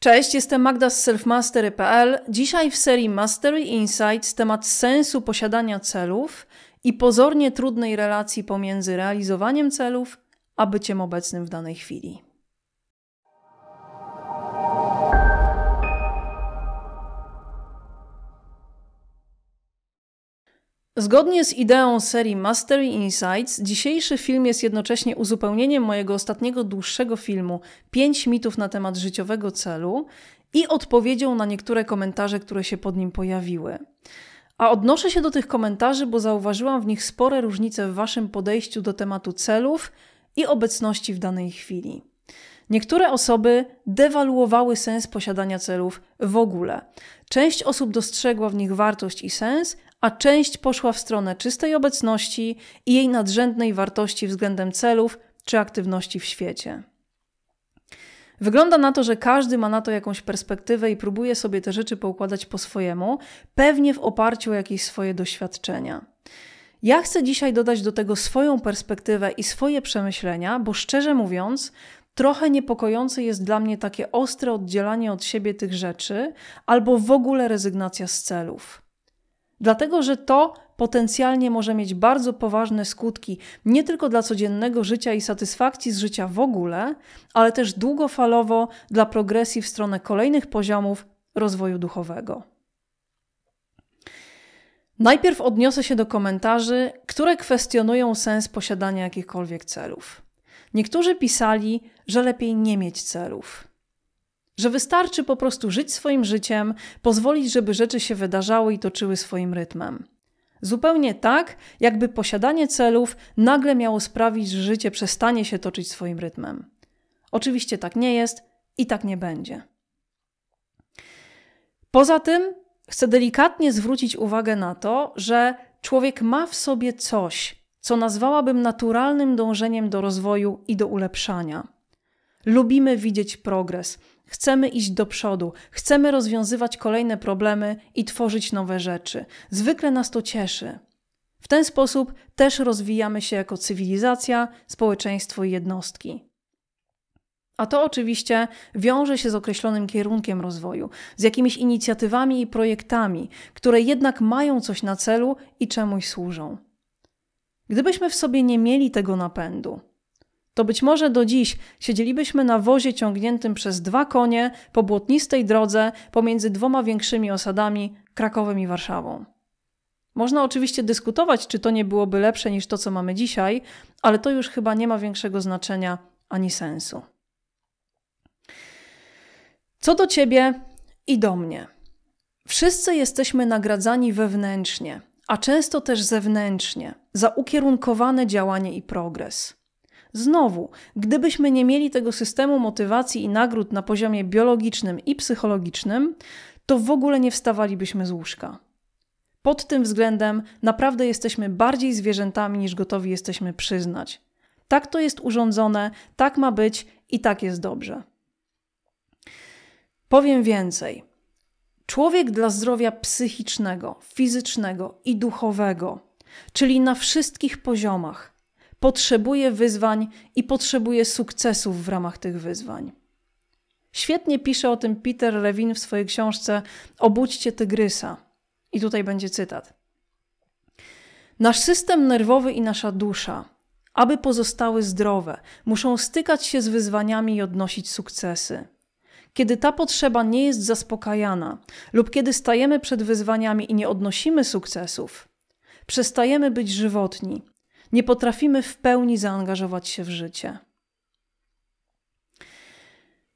Cześć, jestem Magda z selfmastery.pl. Dzisiaj w serii Mastery Insights temat sensu posiadania celów i pozornie trudnej relacji pomiędzy realizowaniem celów a byciem obecnym w danej chwili. Zgodnie z ideą serii Mastery Insights, dzisiejszy film jest jednocześnie uzupełnieniem mojego ostatniego dłuższego filmu 5 mitów na temat życiowego celu i odpowiedzią na niektóre komentarze, które się pod nim pojawiły. A odnoszę się do tych komentarzy, bo zauważyłam w nich spore różnice w waszym podejściu do tematu celów i obecności w danej chwili. Niektóre osoby dewaluowały sens posiadania celów w ogóle. Część osób dostrzegła w nich wartość i sens, a część poszła w stronę czystej obecności i jej nadrzędnej wartości względem celów czy aktywności w świecie. Wygląda na to, że każdy ma na to jakąś perspektywę i próbuje sobie te rzeczy poukładać po swojemu, pewnie w oparciu o jakieś swoje doświadczenia. Ja chcę dzisiaj dodać do tego swoją perspektywę i swoje przemyślenia, bo szczerze mówiąc, trochę niepokojące jest dla mnie takie ostre oddzielanie od siebie tych rzeczy albo w ogóle rezygnacja z celów. Dlatego, że to potencjalnie może mieć bardzo poważne skutki nie tylko dla codziennego życia i satysfakcji z życia w ogóle, ale też długofalowo dla progresji w stronę kolejnych poziomów rozwoju duchowego. Najpierw odniosę się do komentarzy, które kwestionują sens posiadania jakichkolwiek celów. Niektórzy pisali, że lepiej nie mieć celów. Że wystarczy po prostu żyć swoim życiem, pozwolić, żeby rzeczy się wydarzały i toczyły swoim rytmem. Zupełnie tak, jakby posiadanie celów nagle miało sprawić, że życie przestanie się toczyć swoim rytmem. Oczywiście tak nie jest i tak nie będzie. Poza tym chcę delikatnie zwrócić uwagę na to, że człowiek ma w sobie coś, co nazwałabym naturalnym dążeniem do rozwoju i do ulepszania. Lubimy widzieć progres, Chcemy iść do przodu, chcemy rozwiązywać kolejne problemy i tworzyć nowe rzeczy. Zwykle nas to cieszy. W ten sposób też rozwijamy się jako cywilizacja, społeczeństwo i jednostki. A to oczywiście wiąże się z określonym kierunkiem rozwoju, z jakimiś inicjatywami i projektami, które jednak mają coś na celu i czemuś służą. Gdybyśmy w sobie nie mieli tego napędu, to być może do dziś siedzielibyśmy na wozie ciągniętym przez dwa konie po błotnistej drodze pomiędzy dwoma większymi osadami Krakowem i Warszawą. Można oczywiście dyskutować, czy to nie byłoby lepsze niż to, co mamy dzisiaj, ale to już chyba nie ma większego znaczenia ani sensu. Co do ciebie i do mnie. Wszyscy jesteśmy nagradzani wewnętrznie, a często też zewnętrznie, za ukierunkowane działanie i progres. Znowu, gdybyśmy nie mieli tego systemu motywacji i nagród na poziomie biologicznym i psychologicznym, to w ogóle nie wstawalibyśmy z łóżka. Pod tym względem naprawdę jesteśmy bardziej zwierzętami niż gotowi jesteśmy przyznać. Tak to jest urządzone, tak ma być i tak jest dobrze. Powiem więcej. Człowiek dla zdrowia psychicznego, fizycznego i duchowego, czyli na wszystkich poziomach, potrzebuje wyzwań i potrzebuje sukcesów w ramach tych wyzwań. Świetnie pisze o tym Peter Levin w swojej książce Obudźcie tygrysa. I tutaj będzie cytat. Nasz system nerwowy i nasza dusza, aby pozostały zdrowe, muszą stykać się z wyzwaniami i odnosić sukcesy. Kiedy ta potrzeba nie jest zaspokajana, lub kiedy stajemy przed wyzwaniami i nie odnosimy sukcesów, przestajemy być żywotni nie potrafimy w pełni zaangażować się w życie.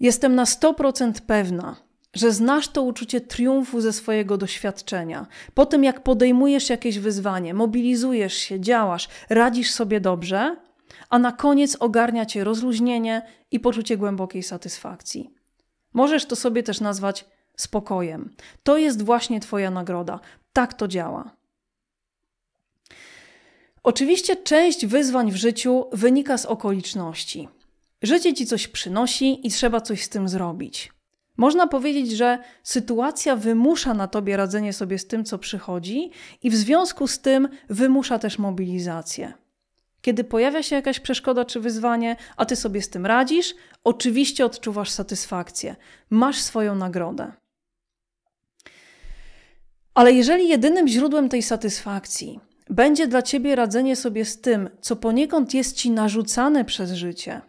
Jestem na 100% pewna, że znasz to uczucie triumfu ze swojego doświadczenia. Po tym, jak podejmujesz jakieś wyzwanie, mobilizujesz się, działasz, radzisz sobie dobrze, a na koniec ogarnia cię rozluźnienie i poczucie głębokiej satysfakcji. Możesz to sobie też nazwać spokojem. To jest właśnie Twoja nagroda. Tak to działa. Oczywiście część wyzwań w życiu wynika z okoliczności. Życie ci coś przynosi i trzeba coś z tym zrobić. Można powiedzieć, że sytuacja wymusza na tobie radzenie sobie z tym, co przychodzi, i w związku z tym wymusza też mobilizację. Kiedy pojawia się jakaś przeszkoda czy wyzwanie, a ty sobie z tym radzisz, oczywiście odczuwasz satysfakcję, masz swoją nagrodę. Ale jeżeli jedynym źródłem tej satysfakcji będzie dla ciebie radzenie sobie z tym, co poniekąd jest ci narzucane przez życie,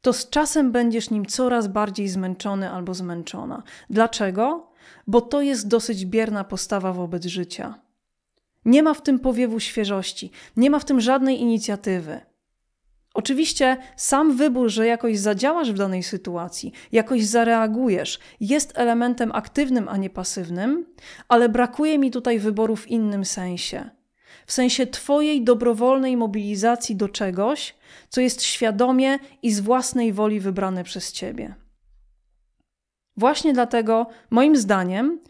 to z czasem będziesz nim coraz bardziej zmęczony albo zmęczona. Dlaczego? Bo to jest dosyć bierna postawa wobec życia. Nie ma w tym powiewu świeżości, nie ma w tym żadnej inicjatywy. Oczywiście sam wybór, że jakoś zadziałasz w danej sytuacji, jakoś zareagujesz, jest elementem aktywnym, a nie pasywnym, ale brakuje mi tutaj wyboru w innym sensie w sensie Twojej dobrowolnej mobilizacji do czegoś, co jest świadomie i z własnej woli wybrane przez Ciebie. Właśnie dlatego, moim zdaniem,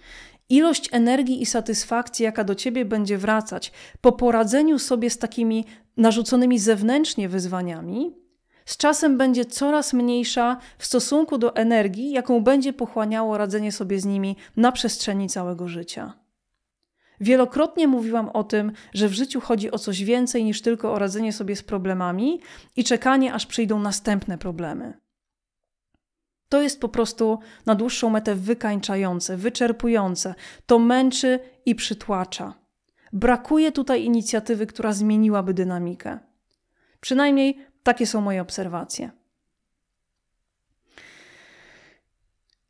ilość energii i satysfakcji, jaka do ciebie będzie wracać po poradzeniu sobie z takimi narzuconymi zewnętrznie wyzwaniami, z czasem będzie coraz mniejsza w stosunku do energii, jaką będzie pochłaniało radzenie sobie z nimi na przestrzeni całego życia. Wielokrotnie mówiłam o tym, że w życiu chodzi o coś więcej niż tylko o radzenie sobie z problemami i czekanie, aż przyjdą następne problemy. To jest po prostu na dłuższą metę wykańczające, wyczerpujące. To męczy i przytłacza. Brakuje tutaj inicjatywy, która zmieniłaby dynamikę. Przynajmniej takie są moje obserwacje.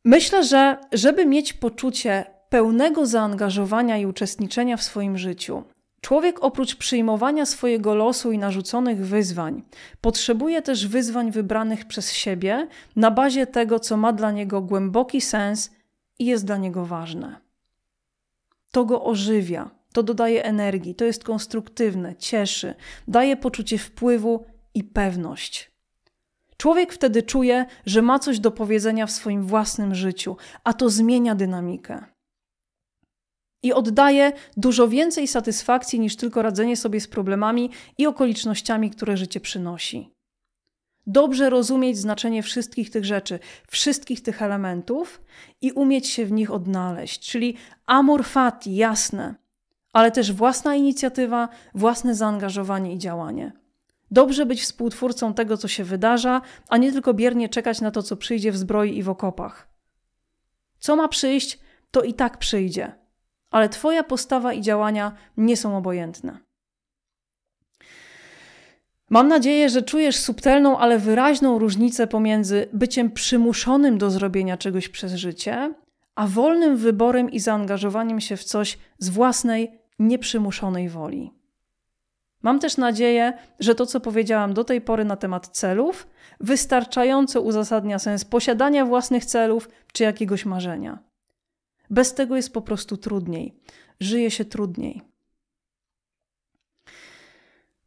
Myślę, że żeby mieć poczucie pełnego zaangażowania i uczestniczenia w swoim życiu. Człowiek oprócz przyjmowania swojego losu i narzuconych wyzwań, potrzebuje też wyzwań wybranych przez siebie na bazie tego, co ma dla niego głęboki sens i jest dla niego ważne. To go ożywia, to dodaje energii, to jest konstruktywne, cieszy, daje poczucie wpływu i pewność. Człowiek wtedy czuje, że ma coś do powiedzenia w swoim własnym życiu, a to zmienia dynamikę i oddaje dużo więcej satysfakcji niż tylko radzenie sobie z problemami i okolicznościami, które życie przynosi. Dobrze rozumieć znaczenie wszystkich tych rzeczy, wszystkich tych elementów i umieć się w nich odnaleźć, czyli amor fati, jasne, ale też własna inicjatywa, własne zaangażowanie i działanie. Dobrze być współtwórcą tego, co się wydarza, a nie tylko biernie czekać na to, co przyjdzie w zbroi i w okopach. Co ma przyjść, to i tak przyjdzie ale Twoja postawa i działania nie są obojętne. Mam nadzieję, że czujesz subtelną, ale wyraźną różnicę pomiędzy byciem przymuszonym do zrobienia czegoś przez życie, a wolnym wyborem i zaangażowaniem się w coś z własnej, nieprzymuszonej woli. Mam też nadzieję, że to, co powiedziałam do tej pory na temat celów, wystarczająco uzasadnia sens posiadania własnych celów czy jakiegoś marzenia. Bez tego jest po prostu trudniej. Żyje się trudniej.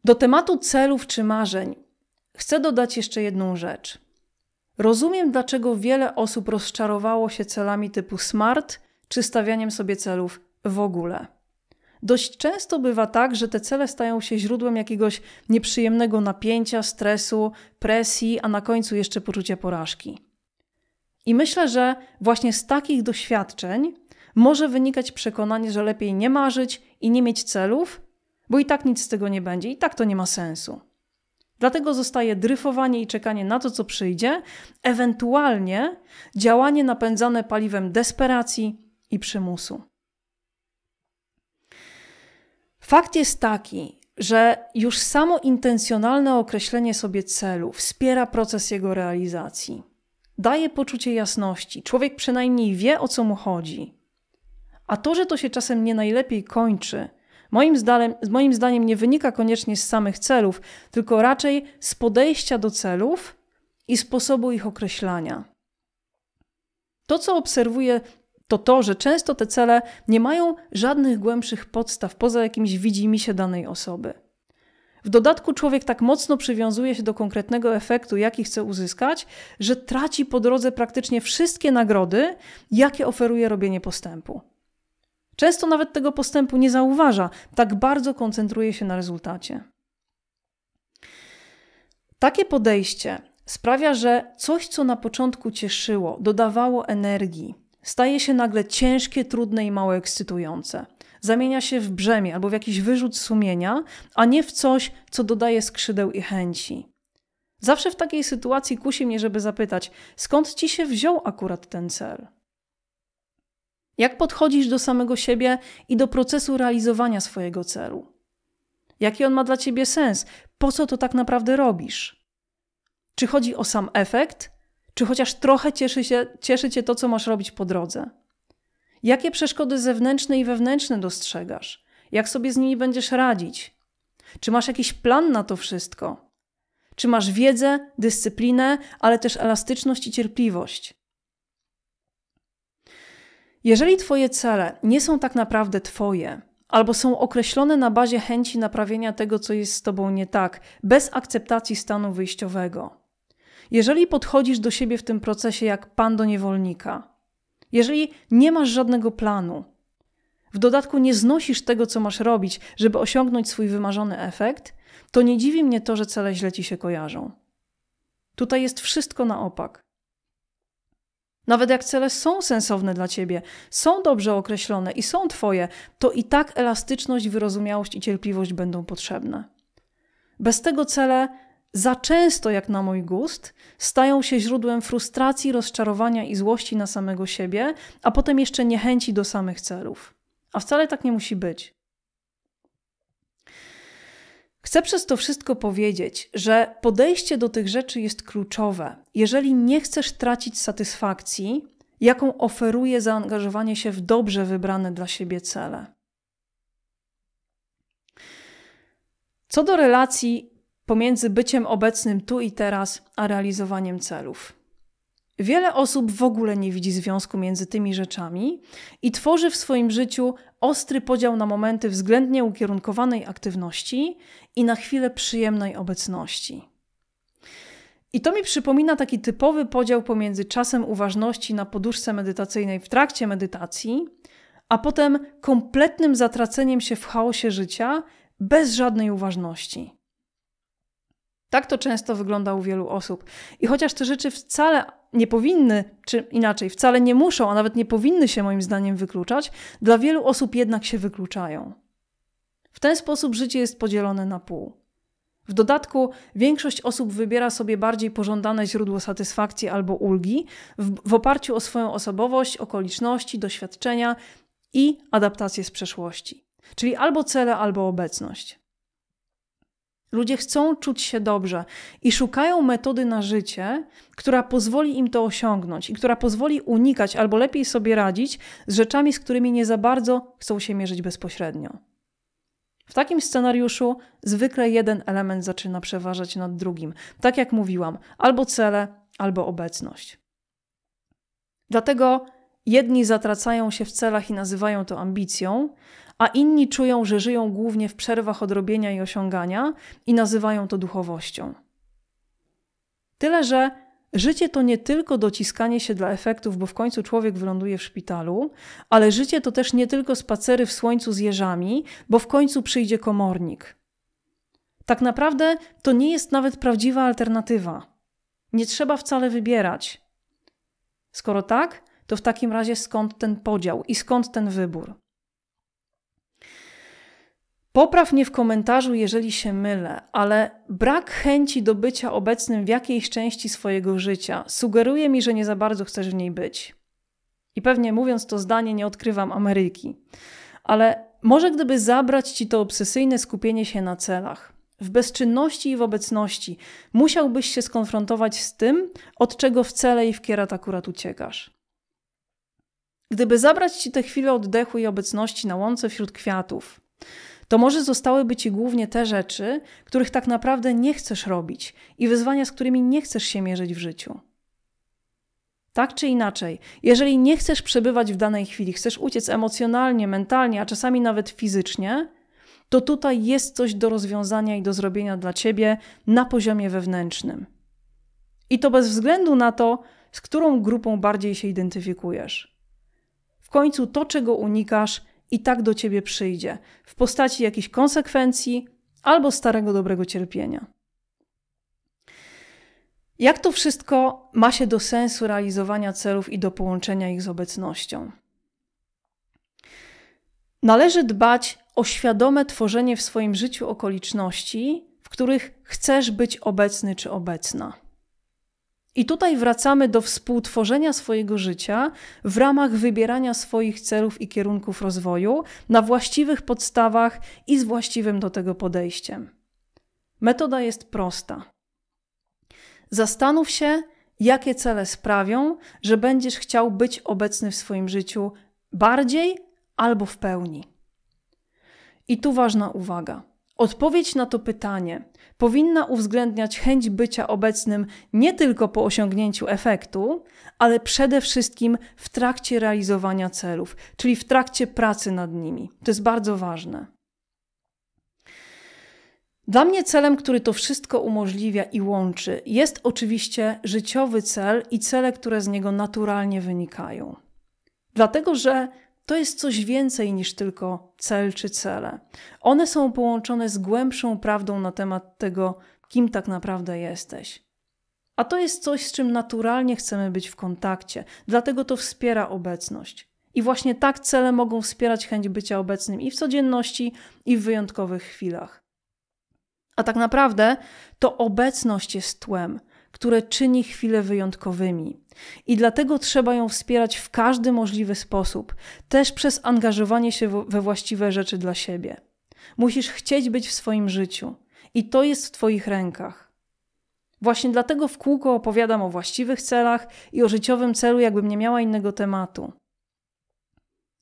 Do tematu celów czy marzeń chcę dodać jeszcze jedną rzecz. Rozumiem, dlaczego wiele osób rozczarowało się celami typu smart czy stawianiem sobie celów w ogóle. Dość często bywa tak, że te cele stają się źródłem jakiegoś nieprzyjemnego napięcia, stresu, presji, a na końcu jeszcze poczucia porażki. I myślę, że właśnie z takich doświadczeń może wynikać przekonanie, że lepiej nie marzyć i nie mieć celów, bo i tak nic z tego nie będzie, i tak to nie ma sensu. Dlatego zostaje dryfowanie i czekanie na to, co przyjdzie, ewentualnie działanie napędzane paliwem desperacji i przymusu. Fakt jest taki, że już samo intencjonalne określenie sobie celu wspiera proces jego realizacji daje poczucie jasności. Człowiek przynajmniej wie, o co mu chodzi. A to, że to się czasem nie najlepiej kończy, moim, zdaniem, moim zdaniem nie wynika koniecznie z samych celów, tylko raczej z podejścia do celów i sposobu ich określania. To, co obserwuję, to to, że często te cele nie mają żadnych głębszych podstaw poza jakimś widzimisię danej osoby. W dodatku człowiek tak mocno przywiązuje się do konkretnego efektu, jaki chce uzyskać, że traci po drodze praktycznie wszystkie nagrody, jakie oferuje robienie postępu. Często nawet tego postępu nie zauważa, tak bardzo koncentruje się na rezultacie. Takie podejście sprawia, że coś, co na początku cieszyło, dodawało energii, staje się nagle ciężkie, trudne i mało ekscytujące zamienia się w brzemię albo w jakiś wyrzut sumienia, a nie w coś, co dodaje skrzydeł i chęci. Zawsze w takiej sytuacji kusi mnie, żeby zapytać, skąd ci się wziął akurat ten cel? Jak podchodzisz do samego siebie i do procesu realizowania swojego celu? Jaki on ma dla ciebie sens? Po co to tak naprawdę robisz? Czy chodzi o sam efekt, czy chociaż trochę cieszy, się, cieszy cię to, co masz robić po drodze? Jakie przeszkody zewnętrzne i wewnętrzne dostrzegasz? Jak sobie z nimi będziesz radzić? Czy masz jakiś plan na to wszystko? Czy masz wiedzę, dyscyplinę, ale też elastyczność i cierpliwość? Jeżeli Twoje cele nie są tak naprawdę Twoje, albo są określone na bazie chęci naprawienia tego, co jest z Tobą nie tak, bez akceptacji stanu wyjściowego, jeżeli podchodzisz do siebie w tym procesie jak pan do niewolnika, jeżeli nie masz żadnego planu, w dodatku nie znosisz tego, co masz robić, żeby osiągnąć swój wymarzony efekt, to nie dziwi mnie to, że cele źle ci się kojarzą. Tutaj jest wszystko na opak. Nawet jak cele są sensowne dla ciebie, są dobrze określone i są twoje, to i tak elastyczność, wyrozumiałość i cierpliwość będą potrzebne. Bez tego cele za często, jak na mój gust, stają się źródłem frustracji, rozczarowania i złości na samego siebie, a potem jeszcze niechęci do samych celów. A wcale tak nie musi być. Chcę przez to wszystko powiedzieć, że podejście do tych rzeczy jest kluczowe. Jeżeli nie chcesz tracić satysfakcji, jaką oferuje zaangażowanie się w dobrze wybrane dla siebie cele. Co do relacji pomiędzy byciem obecnym tu i teraz, a realizowaniem celów. Wiele osób w ogóle nie widzi związku między tymi rzeczami i tworzy w swoim życiu ostry podział na momenty względnie ukierunkowanej aktywności i na chwilę przyjemnej obecności. I to mi przypomina taki typowy podział pomiędzy czasem uważności na poduszce medytacyjnej w trakcie medytacji, a potem kompletnym zatraceniem się w chaosie życia bez żadnej uważności. Tak to często wygląda u wielu osób. I chociaż te rzeczy wcale nie powinny, czy inaczej, wcale nie muszą, a nawet nie powinny się moim zdaniem wykluczać, dla wielu osób jednak się wykluczają. W ten sposób życie jest podzielone na pół. W dodatku większość osób wybiera sobie bardziej pożądane źródło satysfakcji albo ulgi w, w oparciu o swoją osobowość, okoliczności, doświadczenia i adaptacje z przeszłości. Czyli albo cele, albo obecność. Ludzie chcą czuć się dobrze i szukają metody na życie, która pozwoli im to osiągnąć i która pozwoli unikać albo lepiej sobie radzić z rzeczami, z którymi nie za bardzo chcą się mierzyć bezpośrednio. W takim scenariuszu zwykle jeden element zaczyna przeważać nad drugim. Tak jak mówiłam, albo cele, albo obecność. Dlatego jedni zatracają się w celach i nazywają to ambicją, a inni czują, że żyją głównie w przerwach odrobienia i osiągania i nazywają to duchowością. Tyle, że życie to nie tylko dociskanie się dla efektów, bo w końcu człowiek wyląduje w szpitalu, ale życie to też nie tylko spacery w słońcu z jeżami, bo w końcu przyjdzie komornik. Tak naprawdę to nie jest nawet prawdziwa alternatywa. Nie trzeba wcale wybierać. Skoro tak, to w takim razie skąd ten podział i skąd ten wybór? Popraw mnie w komentarzu, jeżeli się mylę, ale brak chęci do bycia obecnym w jakiejś części swojego życia sugeruje mi, że nie za bardzo chcesz w niej być. I pewnie mówiąc to zdanie, nie odkrywam Ameryki. Ale może gdyby zabrać ci to obsesyjne skupienie się na celach, w bezczynności i w obecności, musiałbyś się skonfrontować z tym, od czego w cele i w kierat akurat uciekasz. Gdyby zabrać ci te chwile oddechu i obecności na łące wśród kwiatów, to może zostałyby ci głównie te rzeczy, których tak naprawdę nie chcesz robić i wyzwania, z którymi nie chcesz się mierzyć w życiu. Tak czy inaczej, jeżeli nie chcesz przebywać w danej chwili, chcesz uciec emocjonalnie, mentalnie, a czasami nawet fizycznie, to tutaj jest coś do rozwiązania i do zrobienia dla ciebie na poziomie wewnętrznym. I to bez względu na to, z którą grupą bardziej się identyfikujesz. W końcu to, czego unikasz, i tak do ciebie przyjdzie w postaci jakichś konsekwencji albo starego dobrego cierpienia. Jak to wszystko ma się do sensu realizowania celów i do połączenia ich z obecnością? Należy dbać o świadome tworzenie w swoim życiu okoliczności, w których chcesz być obecny czy obecna. I tutaj wracamy do współtworzenia swojego życia w ramach wybierania swoich celów i kierunków rozwoju na właściwych podstawach i z właściwym do tego podejściem. Metoda jest prosta. Zastanów się, jakie cele sprawią, że będziesz chciał być obecny w swoim życiu bardziej albo w pełni. I tu ważna uwaga. Odpowiedź na to pytanie powinna uwzględniać chęć bycia obecnym nie tylko po osiągnięciu efektu, ale przede wszystkim w trakcie realizowania celów, czyli w trakcie pracy nad nimi. To jest bardzo ważne. Dla mnie celem, który to wszystko umożliwia i łączy, jest oczywiście życiowy cel i cele, które z niego naturalnie wynikają. Dlatego, że to jest coś więcej niż tylko cel czy cele. One są połączone z głębszą prawdą na temat tego, kim tak naprawdę jesteś. A to jest coś, z czym naturalnie chcemy być w kontakcie, dlatego to wspiera obecność. I właśnie tak cele mogą wspierać chęć bycia obecnym i w codzienności, i w wyjątkowych chwilach. A tak naprawdę to obecność jest tłem, które czyni chwile wyjątkowymi. I dlatego trzeba ją wspierać w każdy możliwy sposób, też przez angażowanie się we właściwe rzeczy dla siebie. Musisz chcieć być w swoim życiu i to jest w Twoich rękach. Właśnie dlatego w kółko opowiadam o właściwych celach i o życiowym celu, jakbym nie miała innego tematu.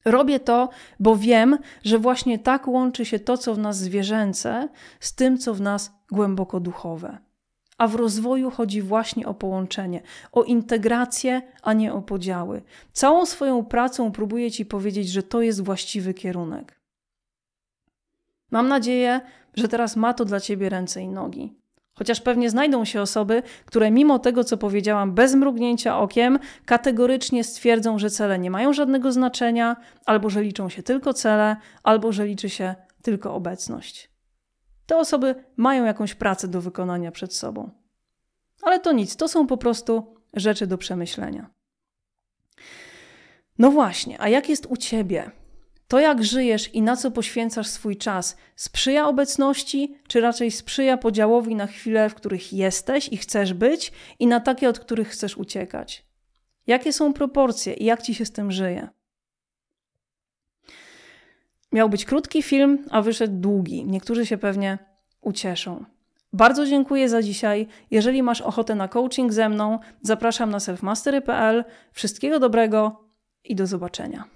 Robię to, bo wiem, że właśnie tak łączy się to, co w nas zwierzęce, z tym, co w nas głęboko duchowe. A w rozwoju chodzi właśnie o połączenie, o integrację, a nie o podziały. Całą swoją pracą próbuję Ci powiedzieć, że to jest właściwy kierunek. Mam nadzieję, że teraz ma to dla Ciebie ręce i nogi. Chociaż pewnie znajdą się osoby, które mimo tego, co powiedziałam, bez mrugnięcia okiem, kategorycznie stwierdzą, że cele nie mają żadnego znaczenia, albo że liczą się tylko cele, albo że liczy się tylko obecność. Te osoby mają jakąś pracę do wykonania przed sobą. Ale to nic, to są po prostu rzeczy do przemyślenia. No właśnie, a jak jest u ciebie? To, jak żyjesz i na co poświęcasz swój czas, sprzyja obecności, czy raczej sprzyja podziałowi na chwile, w których jesteś i chcesz być, i na takie, od których chcesz uciekać? Jakie są proporcje i jak ci się z tym żyje? Miał być krótki film, a wyszedł długi. Niektórzy się pewnie ucieszą. Bardzo dziękuję za dzisiaj. Jeżeli masz ochotę na coaching ze mną, zapraszam na selfmastery.pl. Wszystkiego dobrego i do zobaczenia.